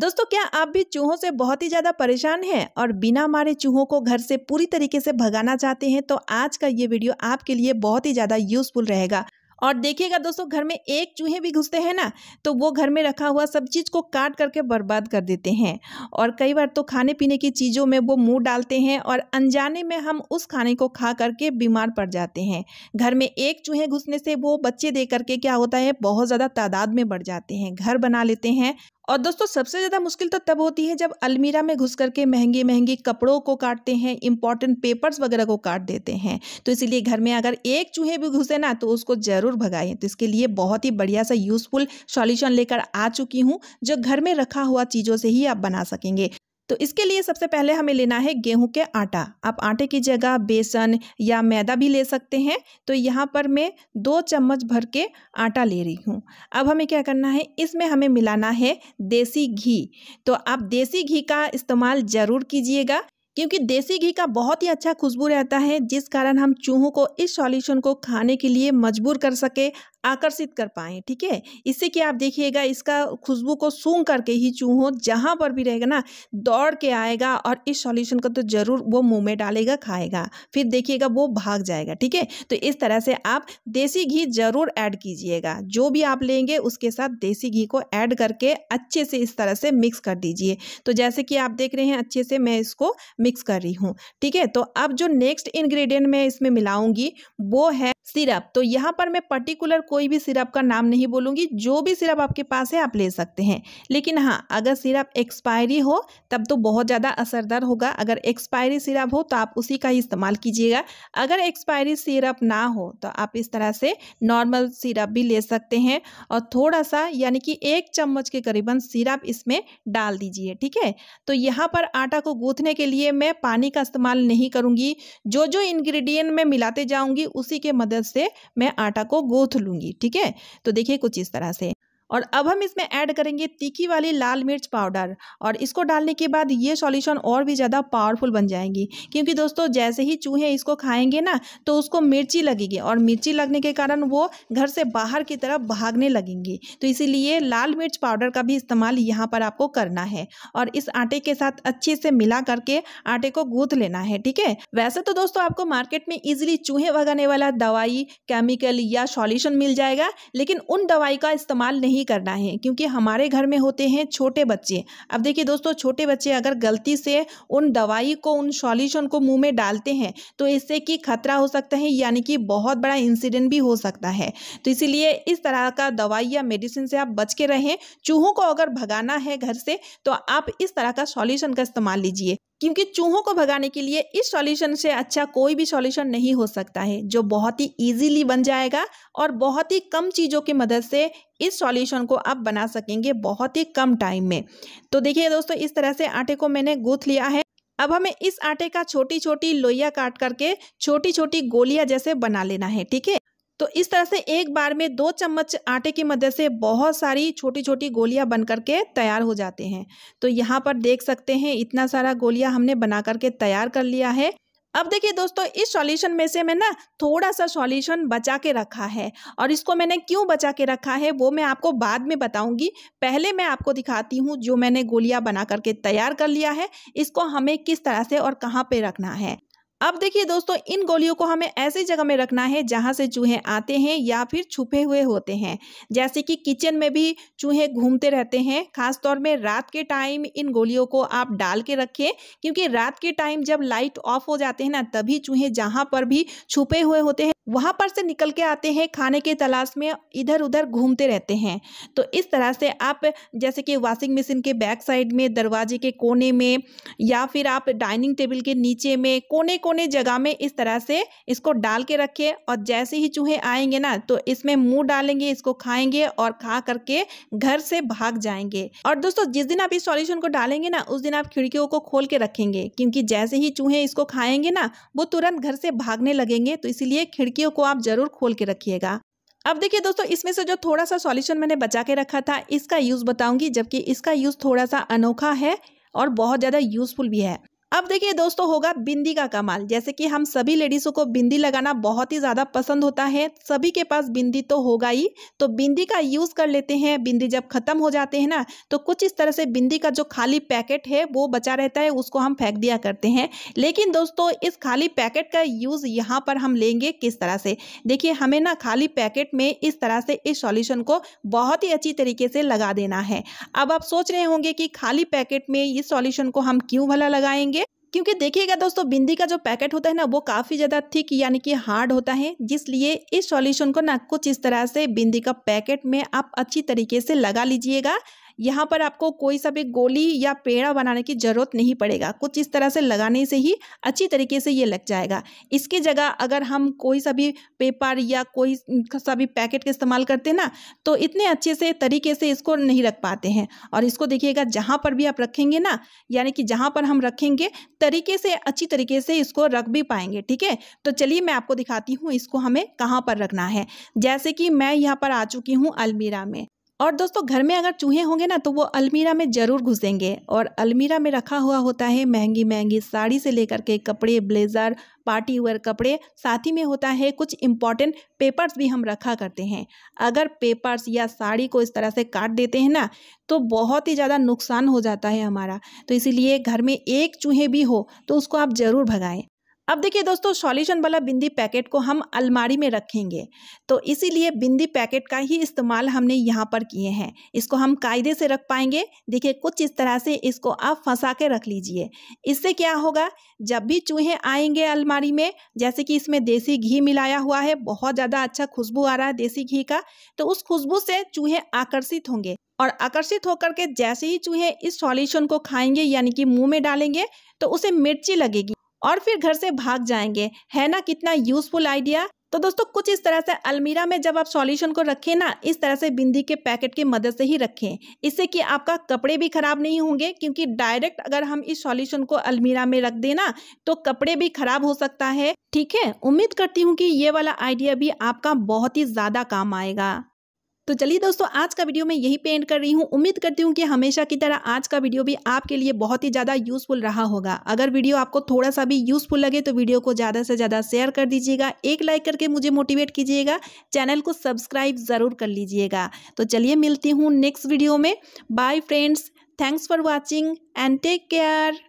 दोस्तों क्या आप भी चूहों से बहुत ही ज़्यादा परेशान हैं और बिना मारे चूहों को घर से पूरी तरीके से भगाना चाहते हैं तो आज का ये वीडियो आपके लिए बहुत ही ज़्यादा यूजफुल रहेगा और देखिएगा दोस्तों घर में एक चूहे भी घुसते हैं ना तो वो घर में रखा हुआ सब चीज़ को काट करके बर्बाद कर देते हैं और कई बार तो खाने पीने की चीज़ों में वो मुंह डालते हैं और अनजाने में हम उस खाने को खा करके बीमार पड़ जाते हैं घर में एक चूहे घुसने से वो बच्चे दे करके क्या होता है बहुत ज़्यादा तादाद में बढ़ जाते हैं घर बना लेते हैं और दोस्तों सबसे ज़्यादा मुश्किल तो तब होती है जब अलमीरा में घुस करके महंगे महंगे कपड़ों को काटते हैं इंपॉर्टेंट पेपर्स वगैरह को काट देते हैं तो इसीलिए घर में अगर एक चूहे भी घुसे ना तो उसको ज़रूर भगाएं तो इसके लिए बहुत ही बढ़िया सा यूज़फुल सॉल्यूशन लेकर आ चुकी हूँ जो घर में रखा हुआ चीज़ों से ही आप बना सकेंगे तो इसके लिए सबसे पहले हमें लेना है गेहूं के आटा आप आटे की जगह बेसन या मैदा भी ले सकते हैं तो यहाँ पर मैं दो चम्मच भर के आटा ले रही हूँ अब हमें क्या करना है इसमें हमें मिलाना है देसी घी तो आप देसी घी का इस्तेमाल ज़रूर कीजिएगा क्योंकि देसी घी का बहुत ही अच्छा खुशबू रहता है जिस कारण हम चूहों को इस सॉल्यूशन को खाने के लिए मजबूर कर सके आकर्षित कर पाए ठीक है इससे कि आप देखिएगा इसका खुशबू को सूंघ करके ही चूहो जहाँ पर भी रहेगा ना दौड़ के आएगा और इस सॉल्यूशन को तो ज़रूर वो मुंह में डालेगा खाएगा फिर देखिएगा वो भाग जाएगा ठीक है तो इस तरह से आप देसी घी ज़रूर ऐड कीजिएगा जो भी आप लेंगे उसके साथ देसी घी को ऐड करके अच्छे से इस तरह से मिक्स कर दीजिए तो जैसे कि आप देख रहे हैं अच्छे से मैं इसको मिक्स कर रही हूँ ठीक है तो अब जो नेक्स्ट इन्ग्रीडियंट मैं इसमें मिलाऊंगी वो है सिरप तो यहाँ पर मैं पर्टिकुलर कोई भी सिरप का नाम नहीं बोलूँगी जो भी सिरप आपके पास है आप ले सकते हैं लेकिन हाँ अगर सिरप एक्सपायरी हो तब तो बहुत ज़्यादा असरदार होगा अगर एक्सपायरी सिरप हो तो आप उसी का ही इस्तेमाल कीजिएगा अगर एक्सपायरी सिरप ना हो तो आप इस तरह से नॉर्मल सिरप भी ले सकते हैं और थोड़ा सा यानी कि एक चम्मच के करीबन सिरप इसमें डाल दीजिए ठीक है तो यहाँ पर आटा को गूँथने के लिए मैं पानी का इस्तेमाल नहीं करूँगी जो जो इन्ग्रीडियंट मैं मिलाते जाऊँगी उसी के मदद से मैं आटा को गूँथ लूँगी जाएंगी ठीक है तो देखिए कुछ इस तरह से और अब हम इसमें ऐड करेंगे तीखी वाली लाल मिर्च पाउडर और इसको डालने के बाद ये सॉल्यूशन और भी ज़्यादा पावरफुल बन जाएंगी क्योंकि दोस्तों जैसे ही चूहे इसको खाएंगे ना तो उसको मिर्ची लगेगी और मिर्ची लगने के कारण वो घर से बाहर की तरफ भागने लगेंगी तो इसीलिए लाल मिर्च पाउडर का भी इस्तेमाल यहाँ पर आपको करना है और इस आटे के साथ अच्छे से मिला करके आटे को गूंथ लेना है ठीक है वैसे तो दोस्तों आपको मार्केट में इजिली चूहे भगाने वाला दवाई केमिकल या सॉल्यूशन मिल जाएगा लेकिन उन दवाई का इस्तेमाल नहीं नहीं करना है क्योंकि हमारे घर में होते हैं छोटे बच्चे अब देखिए दोस्तों छोटे बच्चे अगर गलती से उन दवाई को उन सॉल्यूशन को मुंह में डालते हैं तो इससे कि खतरा हो सकता है यानी कि बहुत बड़ा इंसिडेंट भी हो सकता है तो इसीलिए इस तरह का दवाई या मेडिसिन से आप बच के रहें चूहों को अगर भगाना है घर से तो आप इस तरह का सॉल्यूशन का इस्तेमाल लीजिए क्योंकि चूहों को भगाने के लिए इस सॉल्यूशन से अच्छा कोई भी सॉल्यूशन नहीं हो सकता है जो बहुत ही इजीली बन जाएगा और बहुत ही कम चीज़ों की मदद से इस सॉल्यूशन को आप बना सकेंगे बहुत ही कम टाइम में तो देखिए दोस्तों इस तरह से आटे को मैंने गूथ लिया है अब हमें इस आटे का छोटी छोटी लोहिया काट करके छोटी छोटी गोलियां जैसे बना लेना है ठीक है तो इस तरह से एक बार में दो चम्मच आटे की मदद से बहुत सारी छोटी छोटी गोलियां बन करके तैयार हो जाते हैं तो यहाँ पर देख सकते हैं इतना सारा गोलियां हमने बना करके तैयार कर लिया है अब देखिए दोस्तों इस सॉल्यूशन में से मैं ना थोड़ा सा सॉल्यूशन बचा के रखा है और इसको मैंने क्यों बचा के रखा है वो मैं आपको बाद में बताऊंगी पहले मैं आपको दिखाती हूँ जो मैंने गोलियां बना करके तैयार कर लिया है इसको हमें किस तरह से और कहाँ पे रखना है अब देखिए दोस्तों इन गोलियों को हमें ऐसी जगह में रखना है जहाँ से चूहे आते हैं या फिर छुपे हुए होते हैं जैसे कि किचन में भी चूहे घूमते रहते हैं खासतौर में रात के टाइम इन गोलियों को आप डाल के रखें क्योंकि रात के टाइम जब लाइट ऑफ हो जाते हैं ना तभी चूहे जहाँ पर भी छुपे हुए होते हैं वहाँ पर से निकल के आते हैं खाने के तलाश में इधर उधर घूमते रहते हैं तो इस तरह से आप जैसे कि वॉशिंग मशीन के बैक साइड में दरवाजे के कोने में या फिर आप डाइनिंग टेबल के नीचे में कोने कोने जगह में इस तरह से इसको डाल के रखें और जैसे ही चूहे आएंगे ना तो इसमें मुँह डालेंगे इसको खाएंगे और खा करके घर से भाग जाएंगे और दोस्तों जिस दिन आप इस सॉल्यूशन को डालेंगे ना उस दिन आप खिड़कियों को खोल के रखेंगे क्योंकि जैसे ही चूहे इसको खाएंगे ना वो तुरंत घर से भागने लगेंगे तो इसीलिए खिड़की खिड़कियों को आप जरूर खोल के रखिएगा अब देखिए दोस्तों इसमें से जो थोड़ा सा सॉल्यूशन मैंने बचा के रखा था इसका यूज़ बताऊंगी जबकि इसका यूज़ थोड़ा सा अनोखा है और बहुत ज़्यादा यूज़फुल भी है अब देखिए दोस्तों होगा बिंदी का कमाल जैसे कि हम सभी लेडीज़ों को बिंदी लगाना बहुत ही ज़्यादा पसंद होता है सभी के पास बिंदी तो होगा ही तो बिंदी का यूज़ कर लेते हैं बिंदी जब ख़त्म हो जाते हैं ना तो कुछ इस तरह से बिंदी का जो खाली पैकेट है वो बचा रहता है उसको हम फेंक दिया करते हैं लेकिन दोस्तों इस खाली पैकेट का यूज़ यहाँ पर हम लेंगे किस तरह से देखिए हमें ना खाली पैकेट में इस तरह से इस सॉल्यूशन को बहुत ही अच्छी तरीके से लगा देना है अब आप सोच रहे होंगे कि खाली पैकेट में इस सॉल्यूशन को हम क्यों भला लगाएंगे क्योंकि देखिएगा दोस्तों बिंदी का जो पैकेट होता है ना वो काफ़ी ज़्यादा थिक यानी कि हार्ड होता है जिसलिए इस सॉल्यूशन को ना कुछ इस तरह से बिंदी का पैकेट में आप अच्छी तरीके से लगा लीजिएगा यहाँ पर आपको कोई सा भी गोली या पेड़ा बनाने की ज़रूरत नहीं पड़ेगा कुछ इस तरह से लगाने से ही अच्छी तरीके से ये लग जाएगा इसकी जगह अगर हम कोई सा भी पेपर या कोई सा भी पैकेट का इस्तेमाल करते ना तो इतने अच्छे से तरीके से इसको नहीं रख पाते हैं और इसको देखिएगा जहाँ पर भी आप रखेंगे ना यानी कि जहाँ पर हम रखेंगे तरीके से अच्छी तरीके से इसको रख भी पाएंगे ठीक है तो चलिए मैं आपको दिखाती हूँ इसको हमें कहाँ पर रखना है जैसे कि मैं यहाँ पर आ चुकी हूँ अलमीरा में और दोस्तों घर में अगर चूहे होंगे ना तो वो अलमीरा में ज़रूर घुसेंगे और अलमीरा में रखा हुआ होता है महंगी महंगी साड़ी से लेकर के कपड़े ब्लेज़र पार्टी वेयर कपड़े साथ ही में होता है कुछ इंपॉर्टेंट पेपर्स भी हम रखा करते हैं अगर पेपर्स या साड़ी को इस तरह से काट देते हैं ना तो बहुत ही ज़्यादा नुकसान हो जाता है हमारा तो इसीलिए घर में एक चूहे भी हो तो उसको आप ज़रूर भगाएँ अब देखिए दोस्तों सॉल्यूशन वाला बिंदी पैकेट को हम अलमारी में रखेंगे तो इसीलिए बिंदी पैकेट का ही इस्तेमाल हमने यहाँ पर किए हैं इसको हम कायदे से रख पाएंगे देखिए कुछ इस तरह से इसको आप फंसा के रख लीजिए इससे क्या होगा जब भी चूहे आएंगे अलमारी में जैसे कि इसमें देसी घी मिलाया हुआ है बहुत ज़्यादा अच्छा खुशबू आ रहा है देसी घी का तो उस खुशबू से चूहे आकर्षित होंगे और आकर्षित होकर के जैसे ही चूहे इस सॉल्यूशन को खाएंगे यानी कि मुंह में डालेंगे तो उसे मिर्ची लगेगी और फिर घर से भाग जाएंगे है ना कितना यूजफुल आइडिया तो दोस्तों कुछ इस तरह से अलमीरा में जब आप सॉल्यूशन को रखें ना इस तरह से बिंदी के पैकेट की मदद से ही रखें इससे कि आपका कपड़े भी खराब नहीं होंगे क्योंकि डायरेक्ट अगर हम इस सॉल्यूशन को अलमीरा में रख देना तो कपड़े भी खराब हो सकता है ठीक है उम्मीद करती हूँ कि ये वाला आइडिया भी आपका बहुत ही ज्यादा काम आएगा तो चलिए दोस्तों आज का वीडियो मैं यही पे एंड कर रही हूँ उम्मीद करती हूँ कि हमेशा की तरह आज का वीडियो भी आपके लिए बहुत ही ज़्यादा यूज़फुल रहा होगा अगर वीडियो आपको थोड़ा सा भी यूज़फुल लगे तो वीडियो को ज़्यादा से ज़्यादा शेयर कर दीजिएगा एक लाइक करके मुझे मोटिवेट कीजिएगा चैनल को सब्सक्राइब ज़रूर कर लीजिएगा तो चलिए मिलती हूँ नेक्स्ट वीडियो में bye friends thanks for watching and take care